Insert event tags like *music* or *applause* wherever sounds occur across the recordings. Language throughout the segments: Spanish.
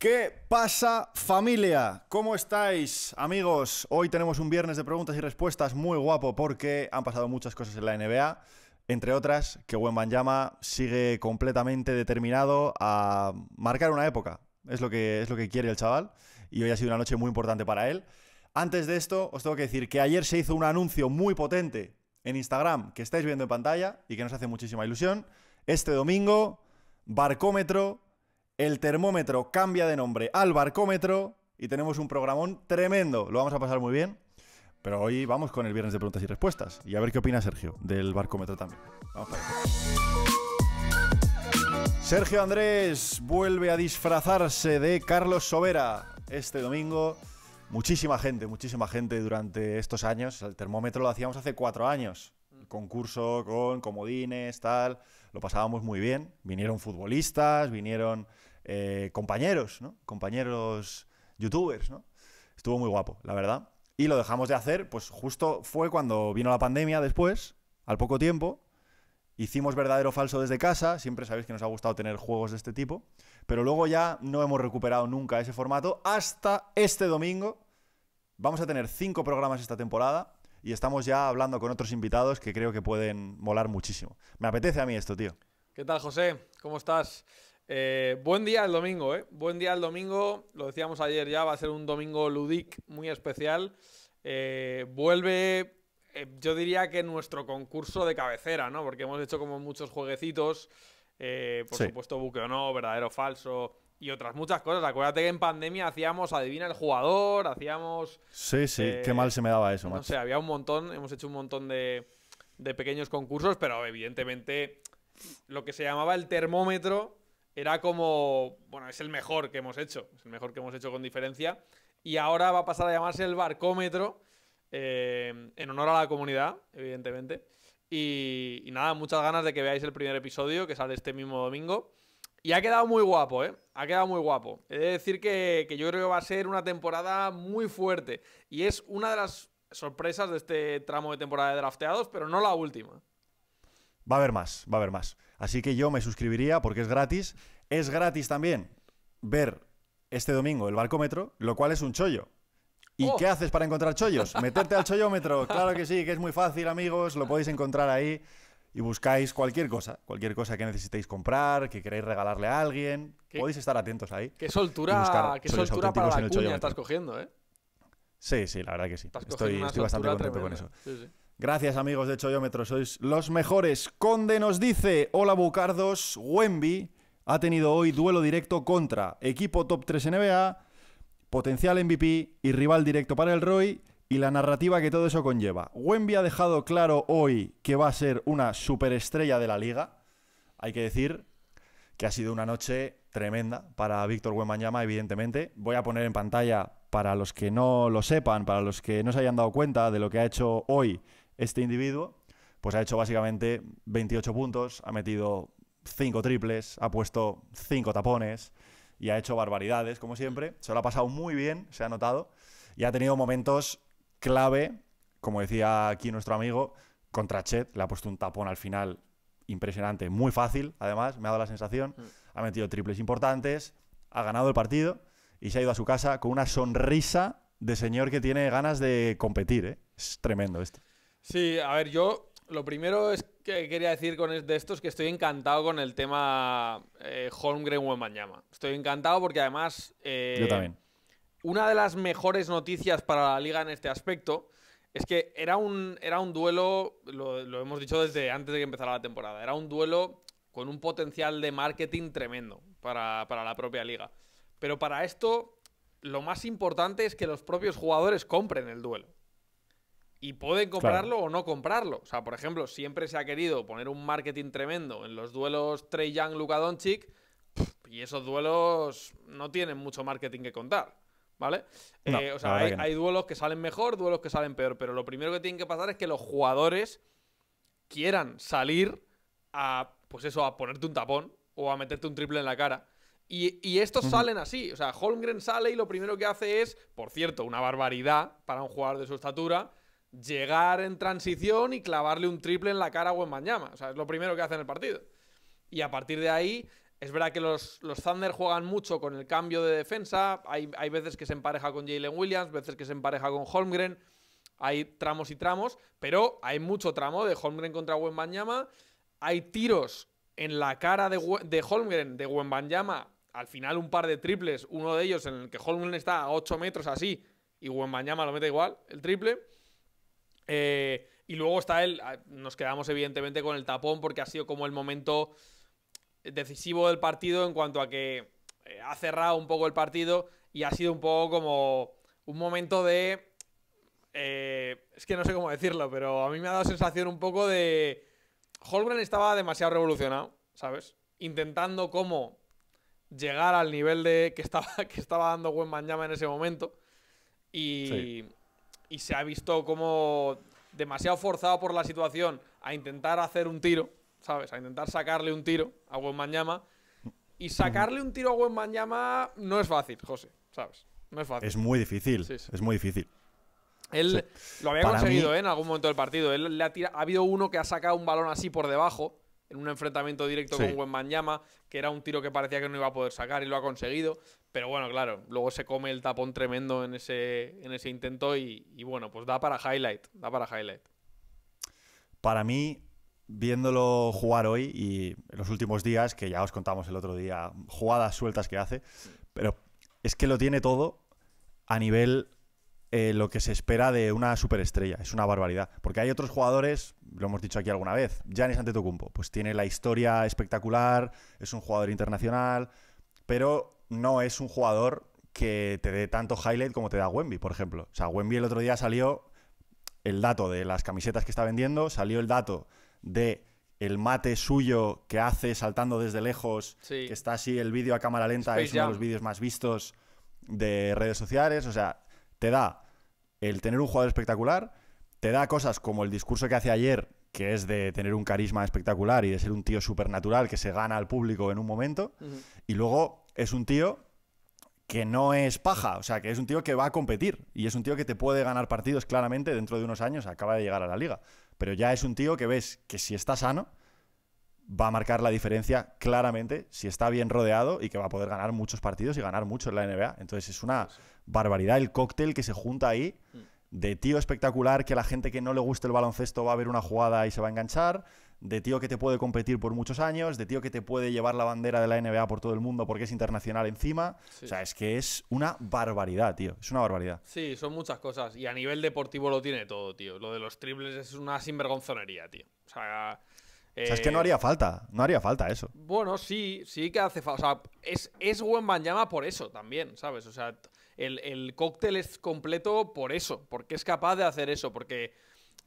¿Qué pasa familia? ¿Cómo estáis amigos? Hoy tenemos un viernes de preguntas y respuestas muy guapo porque han pasado muchas cosas en la NBA. Entre otras, que Wenban Yama sigue completamente determinado a marcar una época. Es lo, que, es lo que quiere el chaval y hoy ha sido una noche muy importante para él. Antes de esto, os tengo que decir que ayer se hizo un anuncio muy potente en Instagram que estáis viendo en pantalla y que nos hace muchísima ilusión. Este domingo, Barcómetro el termómetro cambia de nombre al barcómetro y tenemos un programón tremendo. Lo vamos a pasar muy bien. Pero hoy vamos con el viernes de preguntas y respuestas. Y a ver qué opina Sergio del barcómetro también. Vamos a ver. Sergio Andrés vuelve a disfrazarse de Carlos Sobera este domingo. Muchísima gente, muchísima gente durante estos años. El termómetro lo hacíamos hace cuatro años concurso con comodines, tal. Lo pasábamos muy bien. Vinieron futbolistas, vinieron eh, compañeros, ¿no? Compañeros youtubers, ¿no? Estuvo muy guapo, la verdad. Y lo dejamos de hacer, pues justo fue cuando vino la pandemia después, al poco tiempo. Hicimos verdadero o falso desde casa, siempre sabéis que nos ha gustado tener juegos de este tipo, pero luego ya no hemos recuperado nunca ese formato hasta este domingo. Vamos a tener cinco programas esta temporada, y estamos ya hablando con otros invitados que creo que pueden molar muchísimo. Me apetece a mí esto, tío. ¿Qué tal, José? ¿Cómo estás? Eh, buen día el domingo, ¿eh? Buen día el domingo. Lo decíamos ayer ya, va a ser un domingo ludic muy especial. Eh, vuelve, eh, yo diría que nuestro concurso de cabecera, ¿no? Porque hemos hecho como muchos jueguecitos. por supuesto, buque o no, verdadero o falso y otras muchas cosas. Acuérdate que en pandemia hacíamos adivina el jugador, hacíamos. Sí, sí, qué mal se me daba eso, No sé, había un montón, hemos hecho un montón de, pequeños concursos, pero evidentemente lo que se llamaba el termómetro era como, bueno, es el mejor que hemos hecho, es el mejor que hemos hecho con diferencia. Y ahora va a pasar a llamarse el barcómetro, eh, en honor a la comunidad, evidentemente. Y, nada, muchas ganas de que veáis el primer episodio que sale este mismo domingo. Y ha quedado muy guapo, ¿eh? Ha quedado muy guapo. He de decir que, que yo creo que va a ser una temporada muy fuerte. Y es una de las sorpresas de este tramo de temporada de drafteados, pero no la última. Va a haber más, va a haber más. Así que yo me suscribiría porque es gratis. Es gratis también ver este domingo el barcómetro, lo cual es un chollo. ¿Y oh. qué haces para encontrar chollos? Meterte al chollómetro. Claro que sí, que es muy fácil, amigos. Lo podéis encontrar ahí y buscáis cualquier cosa, cualquier cosa que necesitéis comprar, que queréis regalarle a alguien, podéis estar atentos ahí. Qué soltura, qué soltura para la cuña estás cogiendo, ¿eh? Sí, sí, la verdad que sí. estoy, bastante contento con eso. Sí, sí. Gracias amigos de Choyómetro, sois los mejores. Conde nos dice, hola Bucardos, Wemby ha tenido hoy duelo directo contra equipo top 3 NBA, potencial MVP y rival directo para el Roy y la narrativa que todo eso conlleva. Wemby ha dejado claro hoy que va a ser una superestrella de la liga. Hay que decir que ha sido una noche tremenda para Víctor Wembanyama, evidentemente. Voy a poner en pantalla para los que no lo sepan, para los que no se hayan dado cuenta de lo que ha hecho hoy este individuo, pues ha hecho básicamente 28 puntos, ha metido 5 triples, ha puesto 5 tapones y ha hecho barbaridades, como siempre. Se lo ha pasado muy bien, se ha notado, y ha tenido momentos clave, como decía aquí nuestro amigo, contra Chet, le ha puesto un tapón al final impresionante, muy fácil, además, me ha dado la sensación, mm. ha metido triples importantes, ha ganado el partido y se ha ido a su casa con una sonrisa de señor que tiene ganas de competir, ¿eh? es tremendo esto. Sí, a ver, yo lo primero es que quería decir con de esto es que estoy encantado con el tema eh, Holmgren Wembanyama. Estoy encantado porque además. Eh, una de las mejores noticias para la liga en este aspecto es que era un, era un duelo, lo, hemos dicho desde antes de que empezara la temporada, era un duelo con un potencial de marketing tremendo para la propia liga. Pero para esto, lo más importante es que los propios jugadores compren el duelo y pueden comprarlo o no comprarlo. O sea, por ejemplo, siempre se ha querido poner un marketing tremendo en los duelos Trey Young Luka Doncic y esos duelos no tienen mucho marketing que contar, ¿vale? Eh, o sea, hay, duelos que salen mejor, duelos que salen peor, pero lo primero que tienen que pasar es que los jugadores quieran salir a, pues eso, a ponerte un tapón o a meterte un triple en la cara. y, estos salen así. O sea, Holmgren sale y lo primero que hace es, por cierto, una barbaridad para un jugador de su estatura, llegar en transición y clavarle un triple en la cara a Wembanyama. O sea, es lo primero que hace en el partido. Y a partir de ahí, es verdad que los, los Thunder juegan mucho con el cambio de defensa. Hay, veces que se empareja con Jalen Williams, veces que se empareja con Holmgren. Hay tramos y tramos, pero hay mucho tramo de Holmgren contra Wembanyama. Hay tiros en la cara de, de Holmgren, de Wembanyama. Al final un par de triples, uno de ellos en el que Holmgren está a 8 metros así y Wembanyama lo mete igual, el triple. Eh, y luego está él, ah, Nos quedamos evidentemente con el tapón porque ha sido como el momento decisivo del partido en cuanto a que eh, ha cerrado un poco el partido y ha sido un poco como un momento de. Eh, es que no sé cómo decirlo, pero a mí me ha dado sensación un poco de. Holgren estaba demasiado revolucionado, ¿sabes? Intentando como llegar al nivel de que estaba, *laughs* que estaba dando buen Manjama en ese momento. Y, y se ha visto como demasiado forzado por la situación a intentar hacer un tiro, ¿sabes? A intentar sacarle un tiro a Yama. Y sacarle un tiro a Yama no es fácil, José, ¿sabes? No es fácil. Es muy difícil, es muy difícil. Él lo había conseguido ¿eh? en algún momento del partido. Él ha, ha habido uno que ha sacado un balón así por debajo en un enfrentamiento directo con con Yama, que era un tiro que parecía que no iba a poder sacar y lo ha conseguido. Pero bueno, claro, luego se come el tapón tremendo en ese, en ese intento y, bueno, pues da para highlight, da para highlight. Para mí, viéndolo jugar hoy y en los últimos días, que ya os contamos el otro día, jugadas sueltas que hace, pero es que lo tiene todo a nivel eh, lo que se espera de una superestrella. Es una barbaridad. Porque hay otros jugadores, lo hemos dicho aquí alguna vez, Janis Antetokounmpo, pues tiene la historia espectacular, es un jugador internacional, pero no es un jugador que te dé tanto highlight como te da Wemby, por ejemplo. O sea, Wemby el otro día salió el dato de las camisetas que está vendiendo, salió el dato de el mate suyo que hace saltando desde lejos, que está así el vídeo a cámara lenta, es uno de los vídeos más vistos de redes sociales, o sea, te da el tener un jugador espectacular, te da cosas como el discurso que hace ayer, que es de tener un carisma espectacular y de ser un tío supernatural que se gana al público en un momento, y luego es un tío que no es paja, o sea, que es un tío que va a competir y es un tío que te puede ganar partidos claramente dentro de unos años, acaba de llegar a la liga, pero ya es un tío que ves que si está sano va a marcar la diferencia claramente si está bien rodeado y que va a poder ganar muchos partidos y ganar mucho en la NBA. Entonces es una barbaridad el cóctel que se junta ahí mm. de tío espectacular que la gente que no le guste el baloncesto va a ver una jugada y se va a enganchar, de tío que te puede competir por muchos años, de tío que te puede llevar la bandera de la NBA por todo el mundo porque es internacional encima. O sea, es que es una barbaridad, tío. Es una barbaridad. Sí, son muchas cosas. Y a nivel deportivo lo tiene todo, tío. Lo de los triples es una sinvergonzonería, tío. O sea. o sea, es que eh, no haría falta, no haría falta eso. Bueno, sí, sí que hace falta. O sea, es, es buen Llama por eso también, ¿sabes? O sea, el, el cóctel es completo por eso, porque es capaz de hacer eso, porque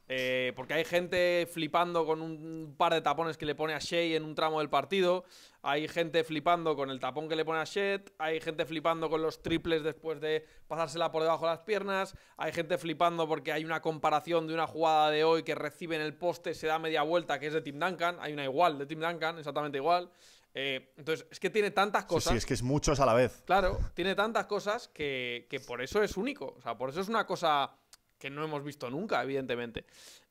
eh, porque hay gente flipando con un par de tapones que le pone a Shea en un tramo del partido. Hay gente flipando con el tapón que le pone a Shed, Hay gente flipando con los triples después de pasársela por debajo de las piernas. Hay gente flipando porque hay una comparación de una jugada de hoy que recibe en el poste, se da media vuelta, que es de Tim Duncan. Hay una igual de Tim Duncan, exactamente igual. Eh, entonces, es que tiene tantas cosas. Sí, es que es muchos a la vez. Claro, tiene tantas cosas que, que por eso es único. O sea, por eso es una cosa que no hemos visto nunca, evidentemente.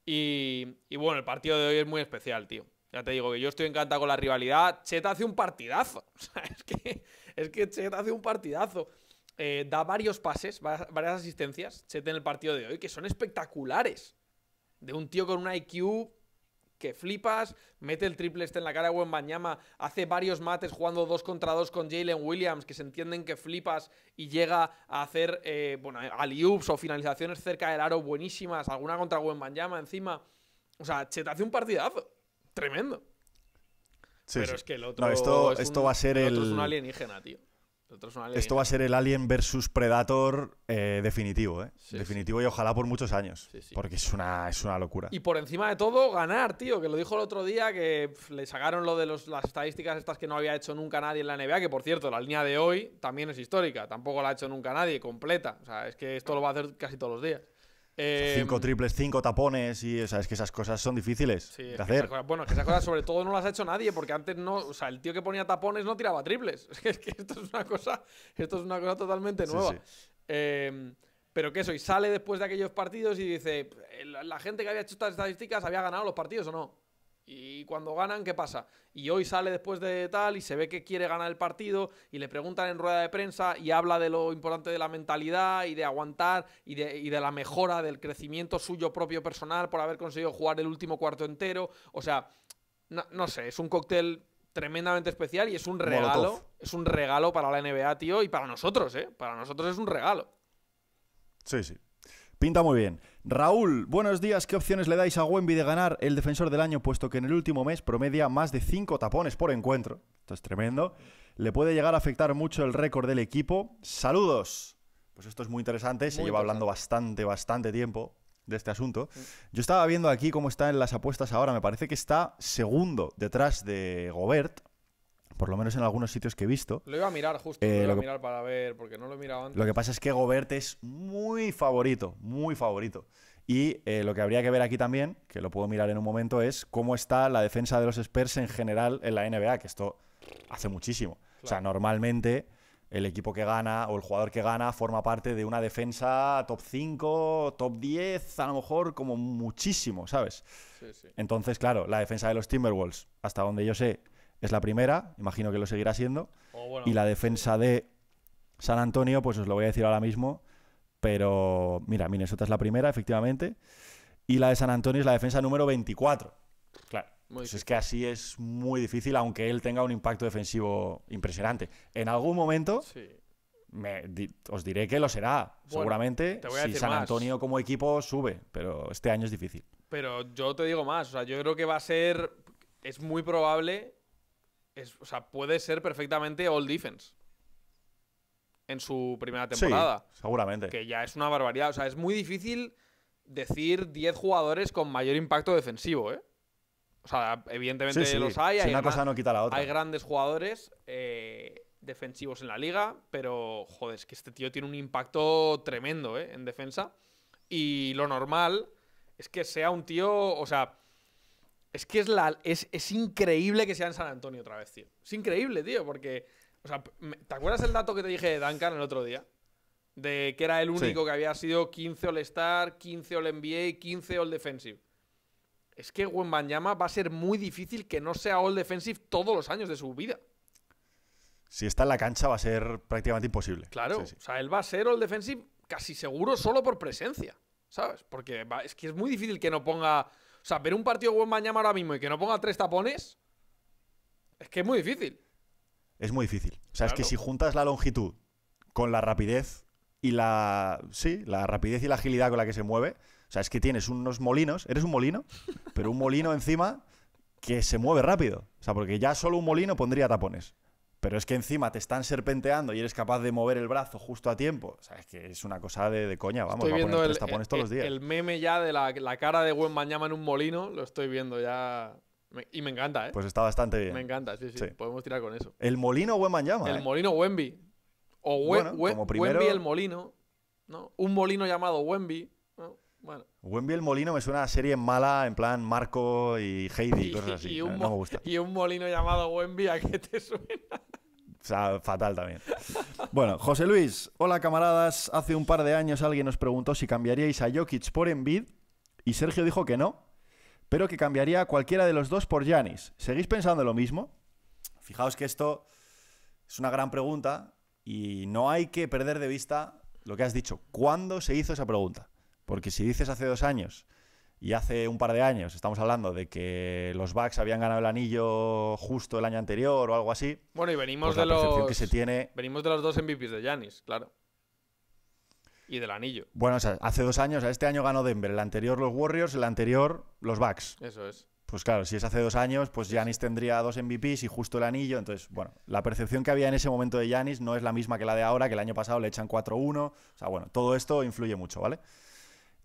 Y, bueno, el partido de hoy es muy especial, tío. Ya te digo que yo estoy encantado con la rivalidad. cheta hace un partidazo. *laughs* es que, es que Chet hace un partidazo. Eh, da varios pases, varias asistencias, cheta en el partido de hoy, que son espectaculares. De un tío con una IQ que flipas, mete el triple este en la cara de Banyama, hace varios mates jugando dos contra dos con Jalen Williams, que se entienden que flipas y llega a hacer, eh, bueno, eh, aliups o finalizaciones cerca del aro buenísimas, alguna contra banyama encima. O sea, te hace un partidazo. Tremendo. Pero es que el otro. esto, esto va a ser el. el... es un alienígena, tío. Esto va a ser el Alien versus Predator eh, definitivo, eh. definitivo y ojalá por muchos años. porque es una, es una locura. Y por encima de todo, ganar, tío. Que lo dijo el otro día que le sacaron lo de las estadísticas estas que no había hecho nunca nadie en la NBA. Que por cierto, la línea de hoy también es histórica. Tampoco la ha hecho nunca nadie, completa. O sea, es que esto lo va a hacer casi todos los días. Em, cinco triples, cinco tapones y o es que esas cosas son difíciles de hacer. bueno, que esas cosas sobre todo no las ha hecho nadie porque antes no, o sea, el tío que ponía tapones no tiraba triples. *laughs* Es que esto es una cosa, esto es una cosa totalmente nueva. Eh, pero que eso, y sale después de aquellos partidos y dice, eh, la gente que había hecho estas estadísticas había ganado los partidos o no. Y cuando ganan, ¿qué pasa? Y hoy sale después de tal y se ve que quiere ganar el partido y le preguntan en rueda de prensa y habla de lo importante de la mentalidad y de aguantar y de, y de la mejora del crecimiento suyo propio personal por haber conseguido jugar el último cuarto entero. O sea, no, sé, es un cóctel tremendamente especial y es un regalo. Es un regalo para la NBA, tío, y para nosotros, ¿eh? Para nosotros es un regalo. Sí, sí. Pinta muy bien. Raúl, buenos días. ¿Qué opciones le dais a Wemby de ganar el defensor del año, puesto que en el último mes promedia más de cinco tapones por encuentro? Esto es tremendo. Le puede llegar a afectar mucho el récord del equipo. Saludos. Pues esto es muy interesante. Se lleva hablando bastante, bastante tiempo de este asunto. Yo estaba viendo aquí cómo está en las apuestas ahora. Me parece que está segundo detrás de Gobert por lo menos en algunos sitios que he visto. Lo iba a mirar justo, eh, lo iba a mirar para ver, porque no lo he mirado antes. Lo que pasa es que Gobert es muy favorito, muy favorito. Y eh, lo que habría que ver aquí también, que lo puedo mirar en un momento, es cómo está la defensa de los Spurs en general en la NBA, que esto hace muchísimo. O sea, normalmente el equipo que gana o el jugador que gana forma parte de una defensa top 5, top 10, a lo mejor como muchísimo, ¿sabes? Sí, sí. Entonces, claro, la defensa de los Timberwolves, hasta donde yo sé, es la primera, imagino que lo seguirá siendo. Y la defensa de San Antonio, pues os lo voy a decir ahora mismo, pero mira, Minnesota es la primera, efectivamente. Y la de San Antonio es la defensa número 24. Claro. Pues es que así es muy difícil, aunque él tenga un impacto defensivo impresionante. En algún momento, os diré que lo será, seguramente, si San Antonio como equipo sube, pero este año es difícil. Pero yo te digo más, o sea, yo creo que va a ser, es muy probable o sea, puede ser perfectamente all defense en su primera temporada. seguramente. Que ya es una barbaridad. O sea, es muy difícil decir 10 jugadores con mayor impacto defensivo, ¿eh? O sea, evidentemente los hay. Si una cosa no quita la otra. Hay grandes jugadores eh, defensivos en la liga, pero joder, es que este tío tiene un impacto tremendo ¿eh? en defensa. Y lo normal es que sea un tío, o sea, es que es, la, es, increíble que sea en San Antonio otra vez, tío. Es increíble, tío, porque. O sea, ¿te acuerdas el dato que te dije de Duncan el otro día? De que era el único que había sido 15 All-Star, 15 All-NBA, 15 All-Defensive. Es que Wembanyama va a ser muy difícil que no sea All-Defensive todos los años de su vida. Si está en la cancha va a ser prácticamente imposible. Claro, o sea, él va a ser All-Defensive casi seguro solo por presencia, ¿sabes? Porque es que es muy difícil que no ponga o sea, ver un partido de mañana ahora mismo y que no ponga tres tapones es que es muy difícil. Es muy difícil. O sea, es que si juntas la longitud con la rapidez y la. Sí, la rapidez y la agilidad con la que se mueve. O sea, es que tienes unos molinos. Eres un molino, pero un molino encima que se mueve rápido. O sea, porque ya solo un molino pondría tapones pero es que encima te están serpenteando y eres capaz de mover el brazo justo a tiempo. O es que es una cosa de, de coña, vamos, a el, todos los eh, eh, días. El meme ya de la, cara de buen en un molino, lo estoy viendo ya. y me encanta, ¿eh? Pues está bastante bien. Me encanta, sí, sí. Podemos tirar con eso. El molino Yama? El eh. molino Wemby. O We, Wemby el molino. ¿no? Un molino llamado Wemby. Bueno. Wemby el Molino me suena a serie mala, en plan Marco y Heidi, y, así. un, molino llamado Wemby, ¿a qué te suena? O sea, fatal también. Bueno, José Luis, hola camaradas. Hace un par de años alguien nos preguntó si cambiaríais a Jokic por Envid y Sergio dijo que no, pero que cambiaría a cualquiera de los dos por Yanis. ¿Seguís pensando lo mismo? Fijaos que esto es una gran pregunta y no hay que perder de vista lo que has dicho. ¿Cuándo se hizo esa pregunta? Porque si dices hace dos años y hace un par de años estamos hablando de que los Bucks habían ganado el anillo justo el año anterior o algo así. Bueno, y venimos pues de los que se tiene... venimos de los dos MVPs de Giannis, claro. Y del anillo. Bueno, o sea, hace dos años, este año ganó Denver, el anterior los Warriors, el anterior los Bucks. Eso es. Pues claro, si es hace dos años, pues Yanis tendría dos MVPs y justo el anillo. Entonces, bueno, la percepción que había en ese momento de Yanis no es la misma que la de ahora, que el año pasado le echan 4-1. O sea, bueno, todo esto influye mucho, ¿vale?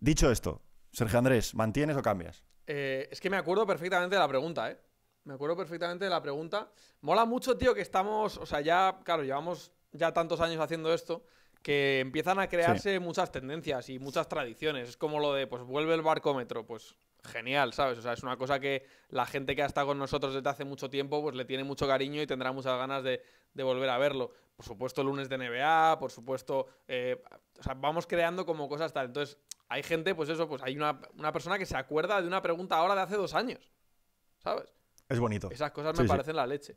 Dicho esto, Sergio Andrés, ¿mantienes o cambias? Eh, es que me acuerdo perfectamente de la pregunta, ¿eh? Me acuerdo perfectamente de la pregunta. Mola mucho, tío, que estamos, o sea, ya, claro, llevamos ya tantos años haciendo esto que empiezan a crearse muchas tendencias y muchas tradiciones. Es como lo de, pues vuelve el barcómetro, pues genial, ¿sabes? O sea, es una cosa que la gente que ha estado con nosotros desde hace mucho tiempo, pues le tiene mucho cariño y tendrá muchas ganas de volver a verlo por supuesto lunes de NBA, por supuesto, eh, o sea, vamos creando como cosas tal. Entonces, hay gente, pues eso, pues hay una, persona que se acuerda de una pregunta ahora de hace dos años, ¿sabes? Es bonito. Esas cosas me parecen la leche.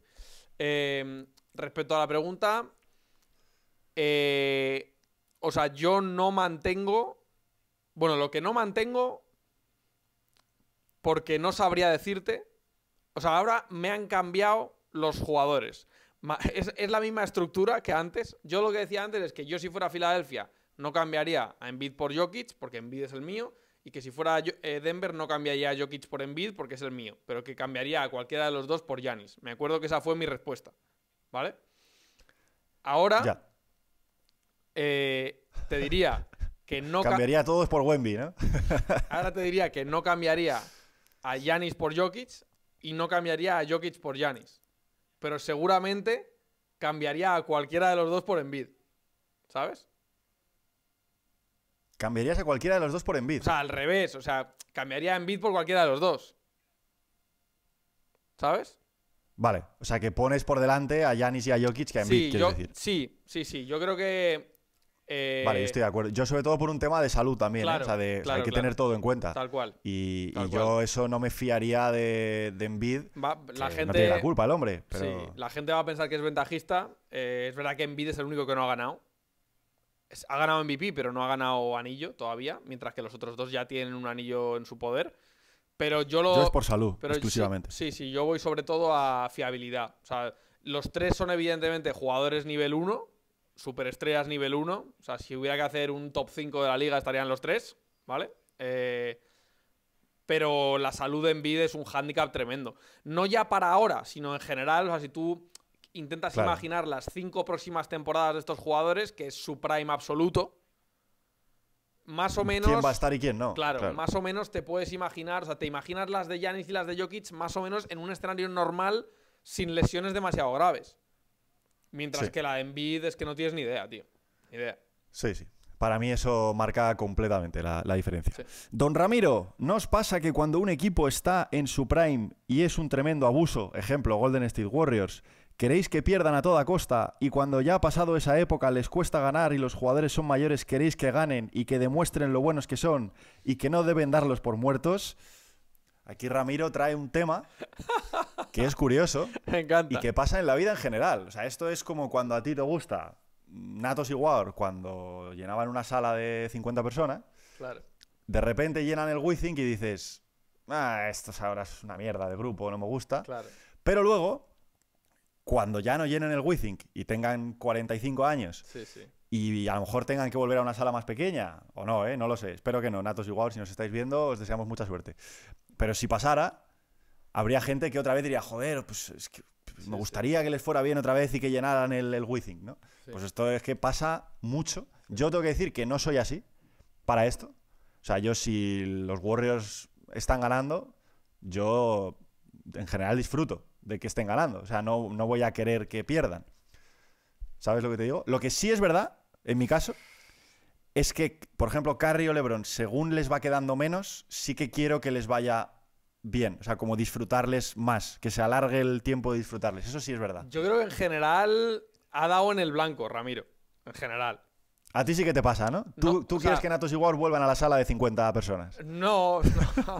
Em, respecto a la pregunta, eh, o sea, yo no mantengo, bueno, lo que no mantengo, porque no sabría decirte, o sea, ahora me han cambiado los jugadores. *laughs* Es, la misma estructura que antes. Yo lo que decía antes es que yo si fuera a Filadelfia no cambiaría a Embiid por Jokic, porque Embiid es el mío, y que si fuera eh, Denver no cambiaría a Jokic por Embiid, porque es el mío, pero que cambiaría a cualquiera de los dos por Yanis. Me acuerdo que esa fue mi respuesta, ¿vale? Ahora eh, te diría *laughs* que no... cambiaría a todos por Wemby, *laughs* ahora te diría que no cambiaría a Yanis por Jokic y no cambiaría a Jokic por Yanis pero seguramente cambiaría a cualquiera de los dos por Envid. ¿Sabes? ¿Cambiarías a cualquiera de los dos por Envid? O sea, al revés. O sea, cambiaría a Envid por cualquiera de los dos. ¿Sabes? Vale, o sea que pones por delante a Yanis y a Jokic que a Envid, Sí, sí, sí. Yo creo que eh, vale, yo estoy de acuerdo. Yo sobre todo por un tema de salud también, ¿eh? o sea, de, hay que tener todo en cuenta. Tal cual. Y, yo eso no me fiaría de, de Envid. la gente, no tiene la culpa el hombre. Pero... Sí, la gente va a pensar que es ventajista. Eh, es verdad que Envid es el único que no ha ganado. ha ganado MVP, pero no ha ganado anillo todavía, mientras que los otros dos ya tienen un anillo en su poder. Pero yo lo. Yo es por salud, pero exclusivamente. Sí, sí, sí, yo voy sobre todo a fiabilidad. O sea, los tres son evidentemente jugadores nivel 1 superestrellas nivel 1. O sea, si hubiera que hacer un top 5 de la liga, estarían los tres, ¿vale? Eh, pero la salud en vida es un hándicap tremendo. No ya para ahora, sino en general. O sea, si tú intentas imaginar las cinco próximas temporadas de estos jugadores, que es su prime absoluto, más o menos. ¿Quién va a estar y quién no? Claro, más o menos te puedes imaginar, o sea, te imaginas las de Yanis y las de Jokic, más o menos en un escenario normal, sin lesiones demasiado graves. Mientras que la envid es que no tienes ni idea, tío. Ni idea. Sí, sí. Para mí eso marca completamente la, diferencia. Don Ramiro, ¿no os pasa que cuando un equipo está en su prime y es un tremendo abuso, ejemplo Golden State Warriors, queréis que pierdan a toda costa y cuando ya ha pasado esa época les cuesta ganar y los jugadores son mayores, queréis que ganen y que demuestren lo buenos que son y que no deben darlos por muertos? Aquí Ramiro trae un tema que es curioso *laughs* y que pasa en la vida en general. O sea, esto es como cuando a ti te gusta Natos y War cuando llenaban una sala de 50 personas. Claro. De repente llenan el Withink y dices, ah, esto ahora es una mierda de grupo, no me gusta. Pero luego, cuando ya no llenen el Withink y tengan 45 años y a lo mejor tengan que volver a una sala más pequeña, o no, ¿eh? no lo sé, espero que no, Natos y igual, si nos estáis viendo, os deseamos mucha suerte. Pero si pasara, habría gente que otra vez diría, joder, pues, pues me gustaría que les fuera bien otra vez y que llenaran el, el Withing, ¿no? Pues esto es que pasa mucho. Yo tengo que decir que no soy así para esto. O sea, yo si los Warriors están ganando, yo en general disfruto de que estén ganando. O sea, no, no voy a querer que pierdan. ¿Sabes lo que te digo? Lo que sí es verdad, en mi caso, es que, por ejemplo, Curry o LeBron, según les va quedando menos, sí que quiero que les vaya bien, o sea, como disfrutarles más, que se alargue el tiempo de disfrutarles. Eso sí es verdad. Yo creo que en general ha dado en el blanco, Ramiro, en general. A ti sí que te pasa, ¿no? Tú, quieres que Natos y vuelvan a la sala de 50 personas. No, o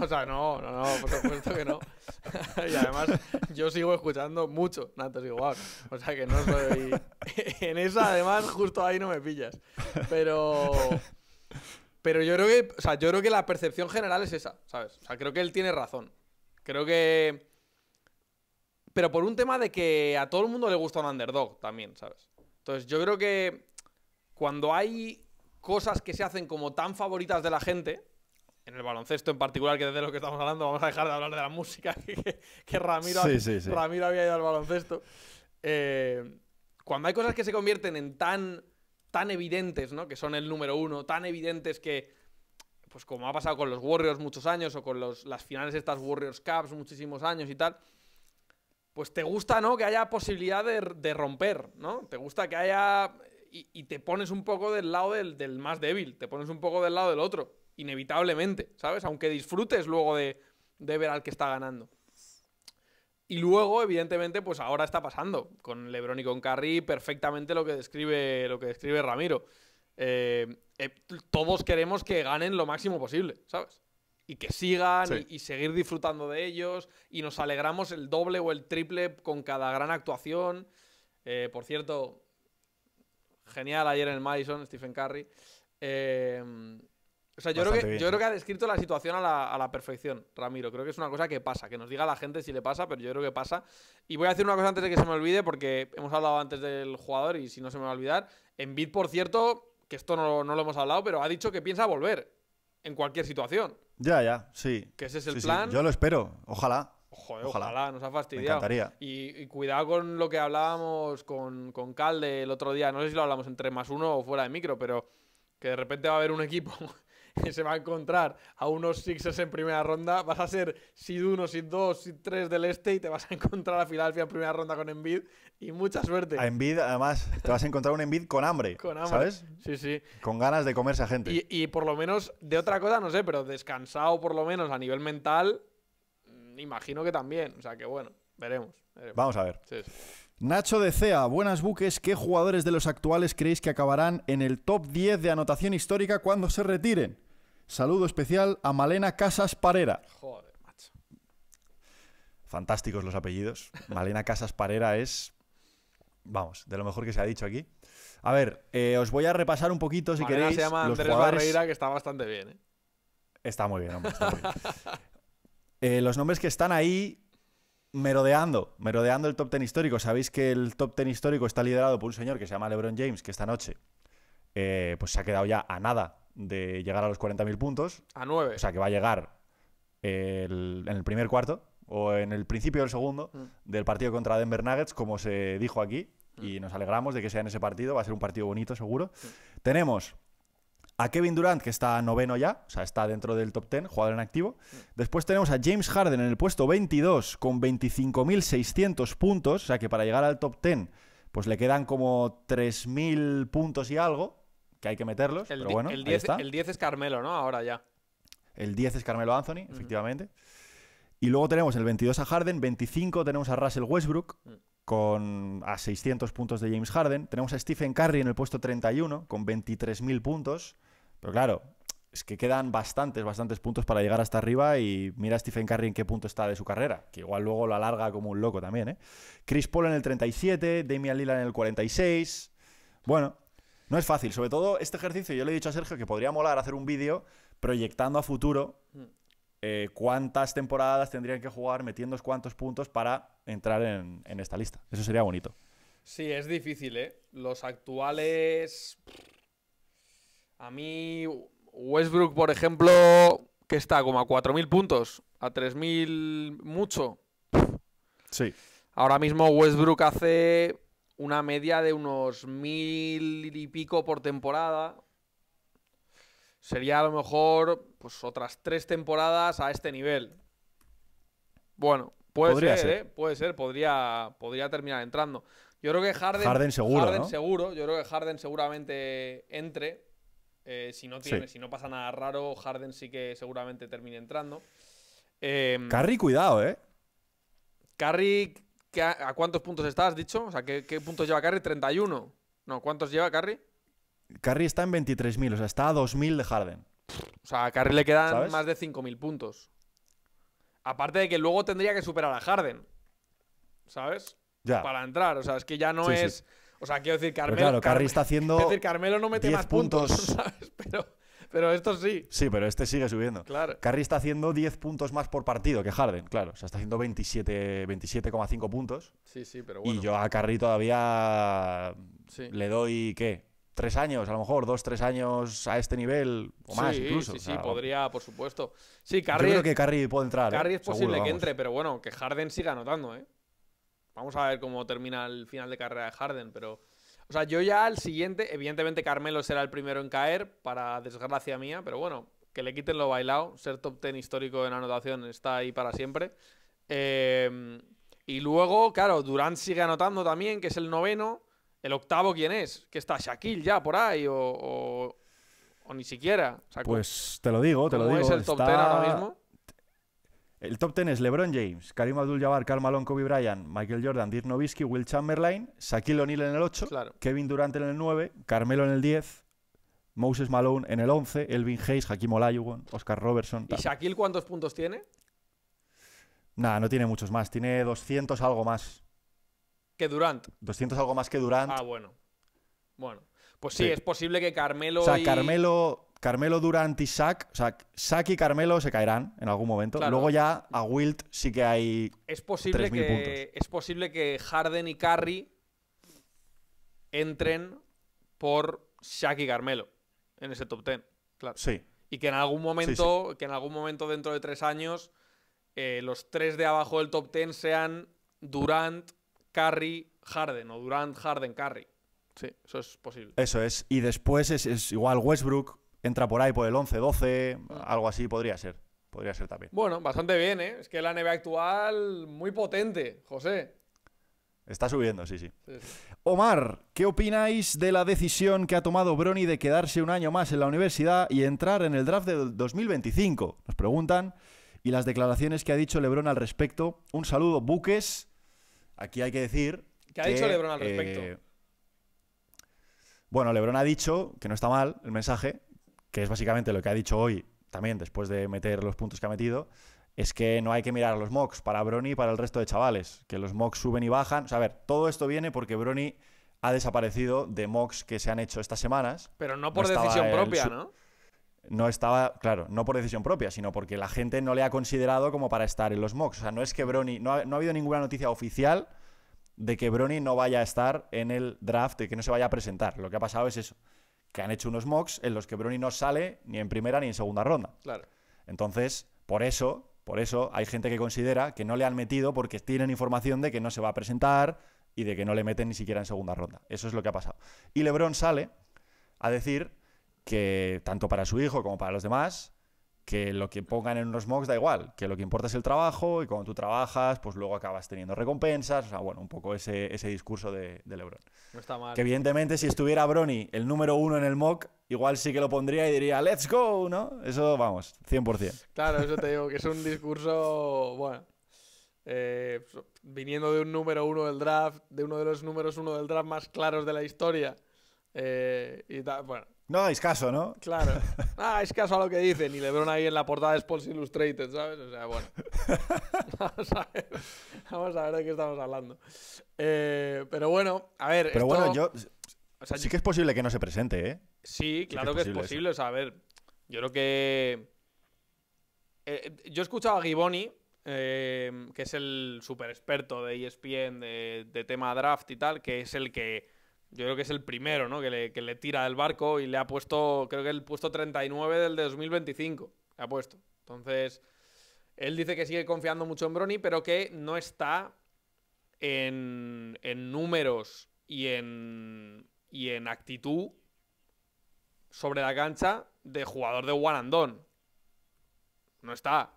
sea, no, no, no, por supuesto que no. *laughs* y además, yo sigo escuchando mucho Natos y O sea que no soy. *laughs* en esa, además, justo ahí no me pillas. Pero. Pero yo creo que. yo creo que la percepción general es esa, ¿sabes? O sea, creo que él tiene razón. Creo que. Pero por un tema de que a todo el mundo le gusta un underdog también, ¿sabes? Entonces, yo creo que cuando hay cosas que se hacen como tan favoritas de la gente, en el baloncesto en particular, que desde lo que estamos hablando, vamos a dejar de hablar de la música, *laughs* que, Ramiro, había ido al baloncesto. Eh, cuando hay cosas que se convierten en tan, tan evidentes, ¿no? Que son el número uno, tan evidentes que, pues como ha pasado con los Warriors muchos años, o con las finales de estas Warriors Cups muchísimos años y tal, pues te gusta, ¿no? Que haya posibilidad de, de romper, ¿no? Te gusta que haya y, te pones un poco del lado del, más débil, te pones un poco del lado del otro, inevitablemente, ¿sabes? Aunque disfrutes luego de, ver al que está ganando. Y luego, evidentemente, pues ahora está pasando con LeBron y con Curry perfectamente lo que describe, lo que describe Ramiro. Eh, eh, todos queremos que ganen lo máximo posible, ¿sabes? Y que sigan y, seguir disfrutando de ellos y nos alegramos el doble o el triple con cada gran actuación. Eh, por cierto, genial ayer en el Madison, Stephen Curry. Em, o sea, yo creo, que, ha descrito la situación a la, perfección, Ramiro. Creo que es una cosa que pasa, que nos diga la gente si le pasa, pero yo creo que pasa. Y voy a decir una cosa antes de que se me olvide, porque hemos hablado antes del jugador y si no se me va a olvidar. En Bid, por cierto, que esto no, lo hemos hablado, pero ha dicho que piensa volver en cualquier situación. Ya, ya, sí. Que ese es el plan. Yo lo espero, ojalá ojalá. nos ha fastidiado. Y, cuidado con lo que hablábamos con, con, Calde el otro día. No sé si lo hablamos entre más uno o fuera de micro, pero que de repente va a haber un equipo *laughs* que se va a encontrar a unos Sixers en primera ronda. Vas a ser SID 1, SID 2, SID 3 del este y te vas a encontrar a Filadelfia en primera ronda con Envid. Y mucha suerte. A Envid, además, te vas a encontrar un Envid con hambre. Con hambre. ¿Sabes? Sí, sí. Con ganas de comerse a gente. Y, y por lo menos, de otra cosa, no sé, pero descansado por lo menos a nivel mental imagino que también. O sea que bueno, veremos. Vamos a ver. Nacho de CEA, buenas buques. ¿Qué jugadores de los actuales creéis que acabarán en el top 10 de anotación histórica cuando se retiren? Saludo especial a Malena Casas Parera. Joder, macho. Fantásticos los apellidos. Malena Casas Parera es. Vamos, de lo mejor que se ha dicho aquí. A ver, eh, os voy a repasar un poquito si queréis. se llama Andrés Barreira, que está bastante bien, ¿eh? Está muy bien, hombre. Está muy bien. *laughs* Eh, los nombres que están ahí merodeando, merodeando el top ten histórico. Sabéis que el top ten histórico está liderado por un señor que se llama LeBron James, que esta noche eh, pues se ha quedado ya a nada de llegar a los 40.000 puntos. A 9. O sea que va a llegar en el primer cuarto o en el principio del segundo mm. del partido contra Denver Nuggets, como se dijo aquí. Y mm. nos alegramos de que sea en ese partido. Va a ser un partido bonito, seguro. Tenemos a Kevin Durant, que está noveno ya, o sea, está dentro del top 10, jugador en activo. Mm. Después tenemos a James Harden en el puesto 22 con 25.600 puntos, o sea que para llegar al top 10 pues le quedan como 3.000 puntos y algo, que hay que meterlos, el, bueno, el 10, el 10 es Carmelo, ¿no? Ahora ya. El 10 es Carmelo Anthony, mm. efectivamente. Y luego tenemos el 22 a Harden, 25 tenemos a Russell Westbrook, mm. con a 600 puntos de James Harden. Tenemos a Stephen Curry en el puesto 31 con 23.000 puntos. Pero claro, es que quedan bastantes, bastantes puntos para llegar hasta arriba y mira a Stephen Curry en qué punto está de su carrera, que igual luego lo alarga como un loco también, ¿eh? Chris Paul en el 37, Damian Lillard en el 46. Bueno, no es fácil, sobre todo este ejercicio, yo le he dicho a Sergio que podría molar hacer un vídeo proyectando a futuro mm. eh, cuántas temporadas tendrían que jugar metiendo cuántos puntos para entrar en, en esta lista. Eso sería bonito. Sí, es difícil, ¿eh? Los actuales a mí, Westbrook, por ejemplo, que está como a 4.000 puntos, a 3.000 mucho. Sí. Ahora mismo Westbrook hace una media de unos 1.000 y pico por temporada. Sería a lo mejor pues otras tres temporadas a este nivel. Bueno, puede ser, ¿eh? puede ser, podría, podría terminar entrando. Yo creo que Harden, Harden seguro, Harden seguro, yo creo que Harden seguramente entre. Eh, si, no tiene, si no pasa nada raro, Harden sí que seguramente termine entrando. Eh, cuidado, ¿eh? Carry, ¿a cuántos puntos estás, dicho? O sea, ¿qué, puntos lleva Carry? 31. No, ¿cuántos lleva Carry? Carry está en 23.000, o sea, está a 2.000 de Harden. O sea, a Carry le quedan más de 5.000 puntos. Aparte de que luego tendría que superar a Harden. ¿Sabes? Ya. Para entrar. O sea, es que ya no es. O sea, quiero decir, Carmelo. está haciendo. decir, Carmelo no mete más puntos. *laughs* Pero, pero esto sí. Sí, pero este sigue subiendo. Claro. Carri está haciendo 10 puntos más por partido que Harden, claro. O sea, está haciendo 27,5 puntos. Sí, sí, pero bueno. Y yo a Carri todavía le doy, ¿qué? Tres años, a lo mejor, dos, tres años a este nivel, o más incluso. Sí, sí, podría, por supuesto. Sí, Curry Yo creo que Carri puede entrar. Carri ¿eh? es posible que entre, pero bueno, que Harden siga anotando, ¿eh? Vamos a ver cómo termina el final de carrera de Harden, pero. O sea, yo ya al siguiente, evidentemente Carmelo será el primero en caer, para desgracia mía, pero bueno, que le quiten lo bailado. Ser top ten histórico en anotación está ahí para siempre. Em, y luego, claro, Durant sigue anotando también, que es el noveno. ¿El octavo quién es? ¿Que está Shaquille ya por ahí? ¿O, ni siquiera? pues te lo digo, te lo digo. es el top ahora mismo? El top ten es LeBron James, Karim Abdul-Jabbar, Karl Malone, Kobe Bryant, Michael Jordan, Dirk Nowitzki, Will Chamberlain, Shaquille O'Neal en el 8, Kevin Durant en el 9, Carmelo en el 10, Moses Malone en el 11, Elvin Hayes, Hakim Olajuwon, Oscar Robertson. ¿Y Shaquille cuántos puntos tiene? Nada, no tiene muchos más, tiene 200 algo más. ¿Que Durant? 200 algo más que Durant. Ah, bueno. Bueno, pues sí, es posible que Carmelo. O sea, Carmelo Carmelo Durant y Sack, o sea, Sack y Carmelo se caerán en algún momento. Luego ya a Wilt sí que hay es posible que es posible que Harden y Curry entren por Shaq y Carmelo en ese top ten. Claro. Sí. Y que en algún momento, que en algún momento dentro de tres años, eh, los tres de abajo del top ten sean Durant, Curry, Harden o Durant, Harden, Curry. Sí, eso es posible. Eso es. Y después es igual Westbrook, entra por ahí por el 11, 12, mm. algo así podría ser. Podría ser también. Bueno, bastante bien, ¿eh? Es que la neve actual muy potente, José. Está subiendo, sí, sí, Omar, ¿qué opináis de la decisión que ha tomado Brony de quedarse un año más en la universidad y entrar en el draft del 2025? Nos preguntan. Y las declaraciones que ha dicho Lebron al respecto. Un saludo, Buques. Aquí hay que decir. ¿Qué ha dicho Lebron al respecto? Eh, bueno, Lebron ha dicho, que no está mal el mensaje, que es básicamente lo que ha dicho hoy, también después de meter los puntos que ha metido, es que no hay que mirar a los mocks para Brony y para el resto de chavales, que los mocks suben y bajan. O sea, a ver, todo esto viene porque Brony ha desaparecido de mocks que se han hecho estas semanas. Pero no por decisión propia, ¿no? No estaba, claro, no por decisión propia, sino porque la gente no le ha considerado como para estar en los mocks. O sea, no es que Brony, no ha, habido ninguna noticia oficial de que Brony no vaya a estar en el draft y que no se vaya a presentar. Lo que ha pasado es eso, que han hecho unos mocks en los que Bronny no sale ni en primera ni en segunda ronda. Claro. Entonces, por eso, por eso hay gente que considera que no le han metido porque tienen información de que no se va a presentar y de que no le meten ni siquiera en segunda ronda. Eso es lo que ha pasado. Y LeBron sale a decir que tanto para su hijo como para los demás que lo que pongan en unos mocks da igual, que lo que importa es el trabajo y cuando tú trabajas, pues luego acabas teniendo recompensas, o sea, bueno, un poco ese, ese discurso de, de, Lebron. No está mal. Que evidentemente si estuviera Brony el número uno en el mock, igual sí que lo pondría y diría, let's go, ¿no? Eso, vamos, 100%. Claro, eso te digo, que es un discurso, bueno, eh, pues, viniendo de un número uno del draft, de uno de los números uno del draft más claros de la historia, eh, y tal, bueno, no es caso, ¿no? Claro. *laughs* No es caso a lo que dicen. Y Lebron ahí en la portada de Sports Illustrated, ¿sabes? O sea, bueno. *laughs* vamos, a ver, vamos a ver de qué estamos hablando. Eh, pero bueno, a ver. Pero bueno, yo. sí que es posible que no se presente, ¿eh? Sí, claro que, es posible. O sea, a ver, yo creo que. Eh, yo he escuchado a Giboni, eh, que es el super experto de ESPN de tema draft y tal, que es el que yo creo que es el primero, ¿no? Que le, tira del barco y le ha puesto, creo que el puesto 39 del de 2025. Le ha puesto. Entonces, él dice que sigue confiando mucho en Brony, pero que no está en, en números y en, y en actitud sobre la cancha de jugador de one and No está.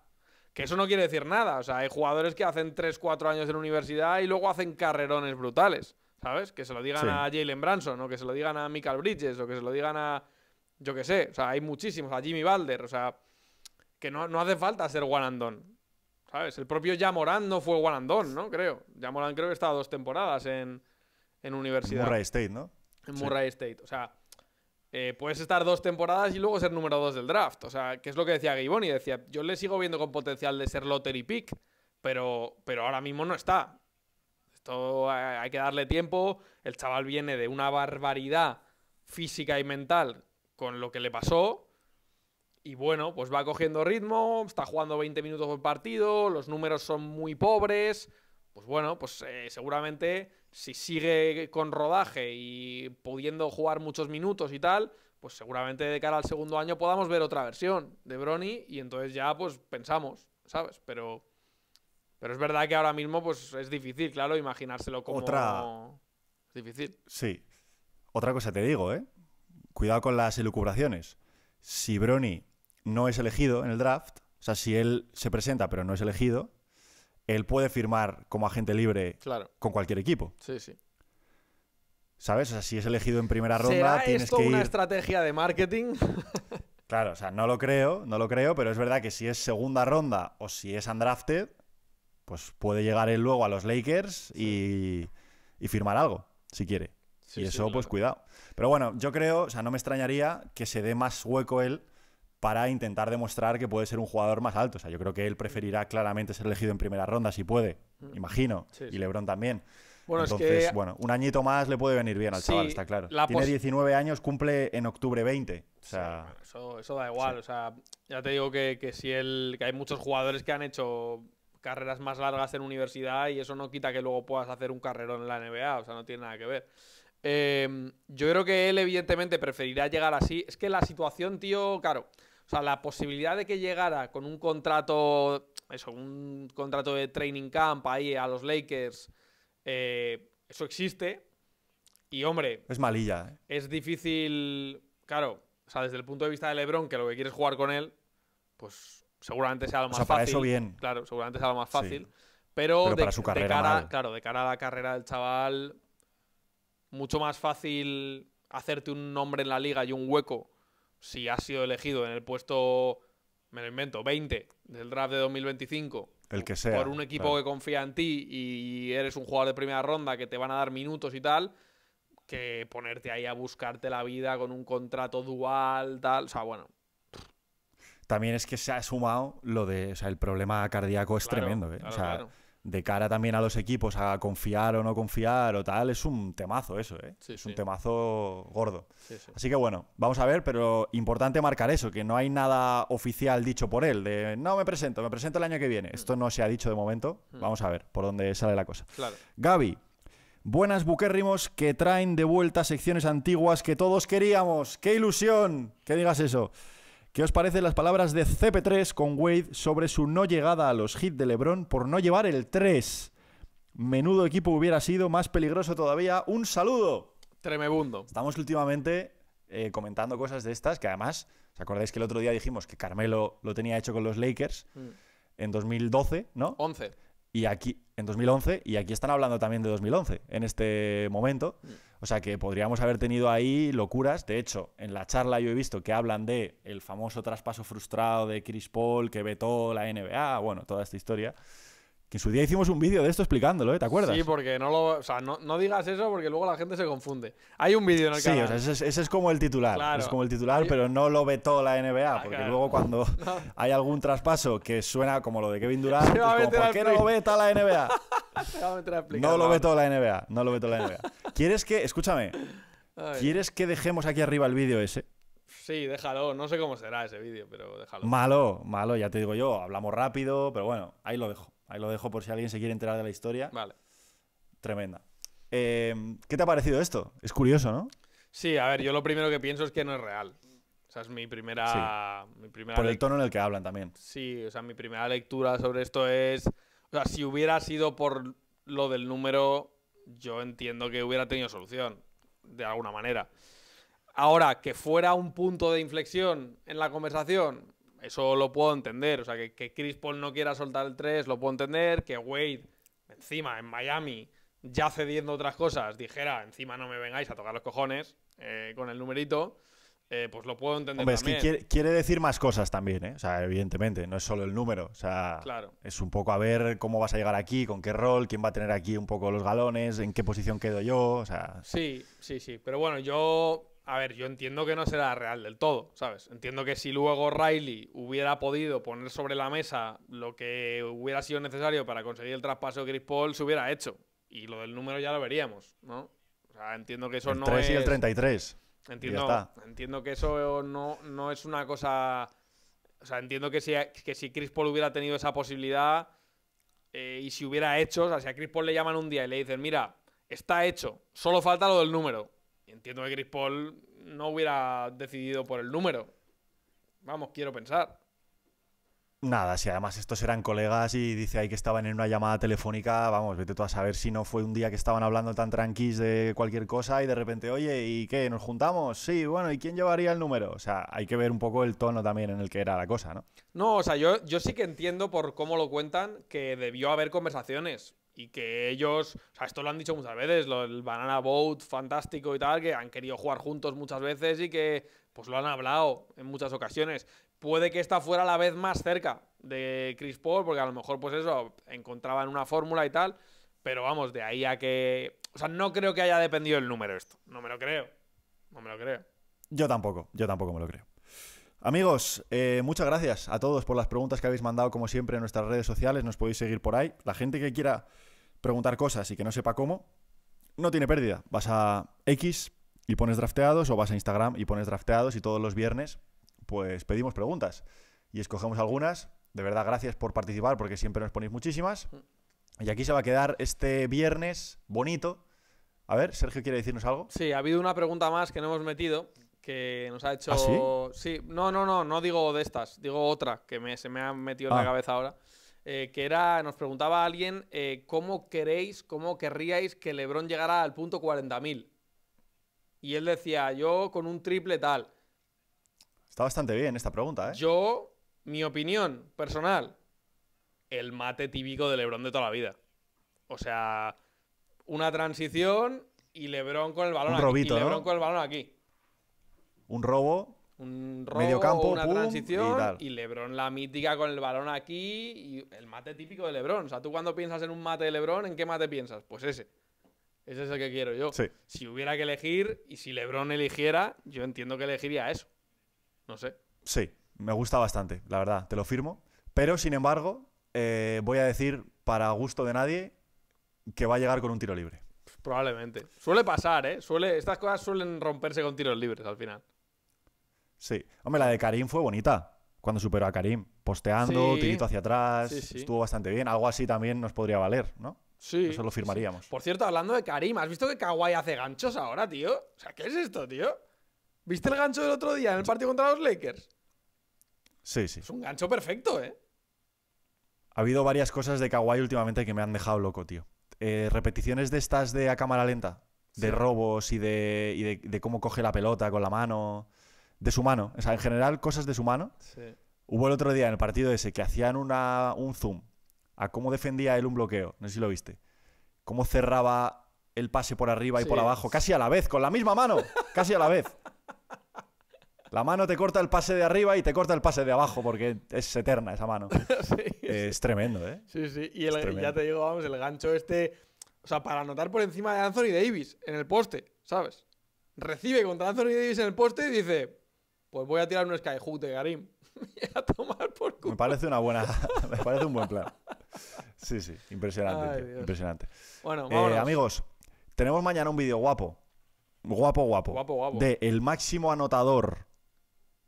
Que eso no quiere decir nada. O sea, hay jugadores que hacen 3, 4 años en universidad y luego hacen carrerones brutales. ¿sabes? Que se lo digan a Jalen Branson, o que se lo digan a Michael Bridges, o que se lo digan a. Yo qué sé, o sea, hay muchísimos, a Jimmy Balder, o sea, que no, no hace falta ser one and ¿sabes? El propio Yamoran no fue one and ¿no? Creo. Yamoran creo que estaba dos temporadas en, en universidad. En Murray State, ¿no? En Murray State, o sea. Eh, puedes estar dos temporadas y luego ser número dos del draft. O sea, que es lo que decía Giboni. Decía, yo le sigo viendo con potencial de ser lottery pick, pero, pero ahora mismo no está esto hay que darle tiempo, el chaval viene de una barbaridad física y mental con lo que le pasó, y bueno, pues va cogiendo ritmo, está jugando 20 minutos por partido, los números son muy pobres. Pues bueno, pues eh, seguramente si sigue con rodaje y pudiendo jugar muchos minutos y tal, pues seguramente de cara al segundo año podamos ver otra versión de Brony y entonces ya pues pensamos, ¿sabes? Pero pero es verdad que ahora mismo pues es difícil, claro, imaginárselo como... Otra... Es difícil. Sí. Otra cosa te digo, ¿eh? Cuidado con las elucubraciones. Si Brony no es elegido en el draft, o sea, si él se presenta pero no es elegido, él puede firmar como agente libre con cualquier equipo. Sí, sí. ¿Sabes? O sea, si es elegido en primera ronda, tienes que una estrategia de marketing? claro, o sea, no lo creo, no lo creo, pero es verdad que si es segunda ronda o si es undrafted, pues puede llegar él luego a los Lakers y, firmar algo, si quiere. y eso, pues cuidado. Pero bueno, yo creo, o sea, no me extrañaría que se dé más hueco él para intentar demostrar que puede ser un jugador más alto. O sea, yo creo que él preferirá claramente ser elegido en primera ronda si puede, mm. imagino. y LeBron también. Bueno, Entonces, bueno, un añito más le puede venir bien al chaval, está claro. Tiene 19 años, cumple en octubre 20. eso, da igual. O sea, ya te digo que, que si él. que hay muchos jugadores que han hecho carreras más largas en universidad y eso no quita que luego puedas hacer un carrerón en la NBA, o sea, no tiene nada que ver. Em, yo creo que él evidentemente preferirá llegar así. Es que la situación, tío, claro, o sea, la posibilidad de que llegara con un contrato, eso, un contrato de training camp ahí a los Lakers, eh, eso existe. Y hombre, es malilla. Eh. Es difícil, claro, o sea, desde el punto de vista de LeBron, que lo que quieres jugar con él, pues seguramente sea lo más para fácil. Eso bien. Claro, seguramente sea lo más fácil. Pero, de, cara, claro, de cara a la carrera del chaval, mucho más fácil hacerte un nombre en la liga y un hueco si has sido elegido en el puesto, me lo invento, 20 del draft de 2025. El que sea. Por un equipo que confía en ti y eres un jugador de primera ronda que te van a dar minutos y tal, que ponerte ahí a buscarte la vida con un contrato dual, tal. O sea, bueno, también es que se ha sumado lo de, o sea, el problema cardíaco es tremendo. ¿eh? o sea, de cara también a los equipos a confiar o no confiar o tal, es un temazo eso, ¿eh? es un temazo gordo. Así que bueno, vamos a ver, pero importante marcar eso, que no hay nada oficial dicho por él, de no me presento, me presento el año que viene. Mm. Esto no se ha dicho de momento, mm. vamos a ver por dónde sale la cosa. Gaby, Buenas buquérrimos que traen de vuelta secciones antiguas que todos queríamos. ¡Qué ilusión! Que digas eso. ¿Qué os parecen las palabras de CP3 con Wade sobre su no llegada a los hits de LeBron por no llevar el 3? Menudo equipo hubiera sido, más peligroso todavía. ¡Un saludo! Tremebundo. Estamos últimamente eh, comentando cosas de estas que además, ¿os acordáis que el otro día dijimos que Carmelo lo tenía hecho con los Lakers mm. en 2012, ¿no? 11. Y aquí, en 2011, y aquí están hablando también de 2011, en este momento. Mm. O sea que podríamos haber tenido ahí locuras. De hecho, en la charla yo he visto que hablan de el famoso traspaso frustrado de Chris Paul que vetó la NBA, bueno, toda esta historia. Que en su día hicimos un vídeo de esto explicándolo, ¿eh? ¿Te acuerdas? Sí, porque no lo. O sea, no, digas eso porque luego la gente se confunde. Hay un vídeo en el que. Sí, o sea, ese es, como el titular. Es como el titular, pero no lo ve toda la NBA. Ah, porque luego cuando *laughs* hay algún traspaso que suena como lo de Kevin Durant, *laughs* como, ¿por qué no lo ve toda la NBA? no lo ve toda la *laughs* NBA. No lo ve toda la NBA. ¿Quieres que. Escúchame. ¿Quieres que dejemos aquí arriba el vídeo ese? Sí, déjalo. No sé cómo será ese vídeo, pero déjalo. Malo, malo, ya te digo yo. Hablamos rápido, pero bueno, ahí lo dejo. Ahí lo dejo por si alguien se quiere enterar de la historia. Vale. Tremenda. Em, ¿Qué te ha parecido esto? Es curioso, ¿no? Sí, a ver, yo lo primero que pienso es que no es real. O sea, es mi primera. Mi primera por el tono en el que hablan también. Sí, o sea, mi primera lectura sobre esto es. O sea, si hubiera sido por lo del número, yo entiendo que hubiera tenido solución. De alguna manera. Ahora, que fuera un punto de inflexión en la conversación, eso lo puedo entender. O sea, que, que Paul no quiera soltar el 3, lo puedo entender. Que Wade, encima, en Miami, ya cediendo otras cosas, dijera, encima no me vengáis a tocar los cojones eh, con el numerito. Eh, pues lo puedo entender. es que quiere, decir más cosas también, ¿eh? O sea, evidentemente, no es solo el número. O sea, claro. es un poco a ver cómo vas a llegar aquí, con qué rol, quién va a tener aquí un poco los galones, en qué posición quedo yo. O sea. Sí, sí, sí. Pero bueno, yo a ver, yo entiendo que no será real del todo, ¿sabes? Entiendo que si luego Riley hubiera podido poner sobre la mesa lo que hubiera sido necesario para conseguir el traspaso de Chris Paul, se hubiera hecho. Y lo del número ya lo veríamos, ¿no? O sea, entiendo que eso no es... el 33. Entiendo, entiendo que eso no, no es una cosa... O sea, entiendo que si, que si Chris Paul hubiera tenido esa posibilidad eh, y si hubiera hecho... O sea, si a Chris Paul le llaman un día y le dicen, mira, está hecho, solo falta lo del número entiendo que Chris Paul no hubiera decidido por el número. Vamos, quiero pensar. Nada, si además estos eran colegas y dice ahí que estaban en una llamada telefónica, vamos, vete tú a saber si no fue un día que estaban hablando tan tranquis de cualquier cosa y de repente, oye, ¿y qué? ¿Nos juntamos? Sí, bueno, ¿y quién llevaría el número? O sea, hay que ver un poco el tono también en el que era la cosa, ¿no? No, o sea, yo, yo sí que entiendo por cómo lo cuentan que debió haber conversaciones y que ellos, o sea, esto lo han dicho muchas veces, el Banana Boat fantástico y tal, que han querido jugar juntos muchas veces y que pues lo han hablado en muchas ocasiones. Puede que esta fuera la vez más cerca de Chris Paul, porque a lo mejor pues eso, encontraban una fórmula y tal, pero vamos, de ahí a que... O sea, no creo que haya dependido el número esto, no me lo creo, no me lo creo. Yo tampoco, yo tampoco me lo creo. Amigos, eh, muchas gracias a todos por las preguntas que habéis mandado, como siempre, en nuestras redes sociales. Nos podéis seguir por ahí. La gente que quiera preguntar cosas y que no sepa cómo, no tiene pérdida. Vas a X y pones drafteados, o vas a Instagram y pones drafteados, y todos los viernes, pues pedimos preguntas y escogemos algunas. De verdad, gracias por participar, porque siempre nos ponéis muchísimas. Y aquí se va a quedar este viernes bonito. A ver, Sergio quiere decirnos algo. Sí, ha habido una pregunta más que no hemos metido, que nos ha hecho... ¿Ah, sí? no, no, no, no digo de estas, digo otra que se me ha metido en la ah. cabeza ahora. Eh, que era, nos preguntaba alguien eh, cómo queréis, cómo querríais que Lebron llegara al punto 40.000. Y él decía, yo con un triple tal. Está bastante bien esta pregunta, ¿eh? Yo, mi opinión personal, el mate típico de Lebron de toda la vida. O sea, una transición y Lebron con el balón Robito, Lebron con el balón aquí un robo, un robo, medio campo, una transición y, y, Lebron la mítica con el balón aquí y el mate típico de Lebron. O sea, tú cuando piensas en un mate de Lebron, ¿en qué mate piensas? Pues ese. Ese es el que quiero yo. Si hubiera que elegir y si Lebron eligiera, yo entiendo que elegiría eso. No sé. Sí, me gusta bastante, la verdad, te lo firmo. Pero, sin embargo, eh, voy a decir, para gusto de nadie, que va a llegar con un tiro libre. Probablemente. Suele pasar, ¿eh? Suele, estas cosas suelen romperse con tiros libres al final. Sí. Hombre, la de Karim fue bonita cuando superó a Karim. Posteando, tirito hacia atrás, estuvo bastante bien. Algo así también nos podría valer, ¿no? Sí. Eso lo firmaríamos. Por cierto, hablando de Karim, ¿has visto que Kawhi hace ganchos ahora, tío? O sea, ¿qué es esto, tío? ¿Viste el gancho del otro día en el partido contra los Lakers? Sí, sí. Es un gancho perfecto, ¿eh? Ha habido varias cosas de Kawhi últimamente que me han dejado loco, tío. Eh, repeticiones de estas de a cámara lenta, de robos y, de, de cómo coge la pelota con la mano de su mano. O sea, en general, cosas de su mano. Hubo el otro día en el partido ese que hacían un zoom a cómo defendía él un bloqueo. No sé si lo viste. Cómo cerraba el pase por arriba y por abajo, casi a la vez, con la misma mano. Casi a la vez. La mano te corta el pase de arriba y te corta el pase de abajo porque es eterna esa mano. *laughs* es tremendo, ¿eh? Sí, sí. Y ya te digo, vamos, el gancho este. O sea, para anotar por encima de Anthony Davis en el poste, ¿sabes? Recibe contra Anthony Davis en el poste y dice: pues voy a tirar un Skyhook de Garim *laughs* a tomar por culo. Me parece una buena, *laughs* me parece un buen plan. Sí, sí, impresionante, impresionante. Bueno, eh, amigos, tenemos mañana un vídeo guapo, guapo, guapo, guapo, guapo, de el máximo anotador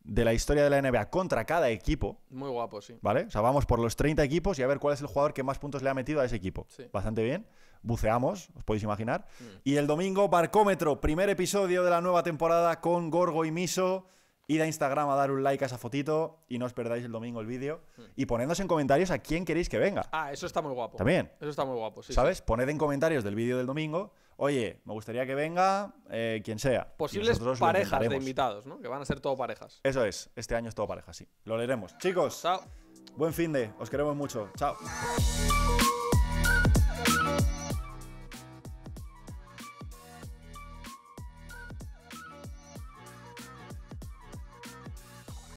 de la historia de la NBA contra cada equipo. Muy guapo, sí. ¿Vale? O sea, vamos por los 30 equipos y a ver cuál es el jugador que más puntos le ha metido a ese equipo. Bastante bien. Buceamos, os podéis imaginar. Mm. Y el domingo, Barcómetro, primer episodio de la nueva temporada con Gorgo y Miso. Id a Instagram a dar un like a esa fotito y no os perdáis el domingo el vídeo. Y ponednos en comentarios a quién queréis que venga. Ah, eso está muy guapo. También. Eso está muy guapo, sí. ¿Sabes? Poned en comentarios del vídeo del domingo. Oye, me gustaría que venga eh, quien sea. Posibles parejas de invitados, ¿no? Que van a ser todo parejas. Eso es. Este año es todo pareja, sí. Lo leeremos. Chicos. Chao. Buen fin de. Os queremos mucho. Chao.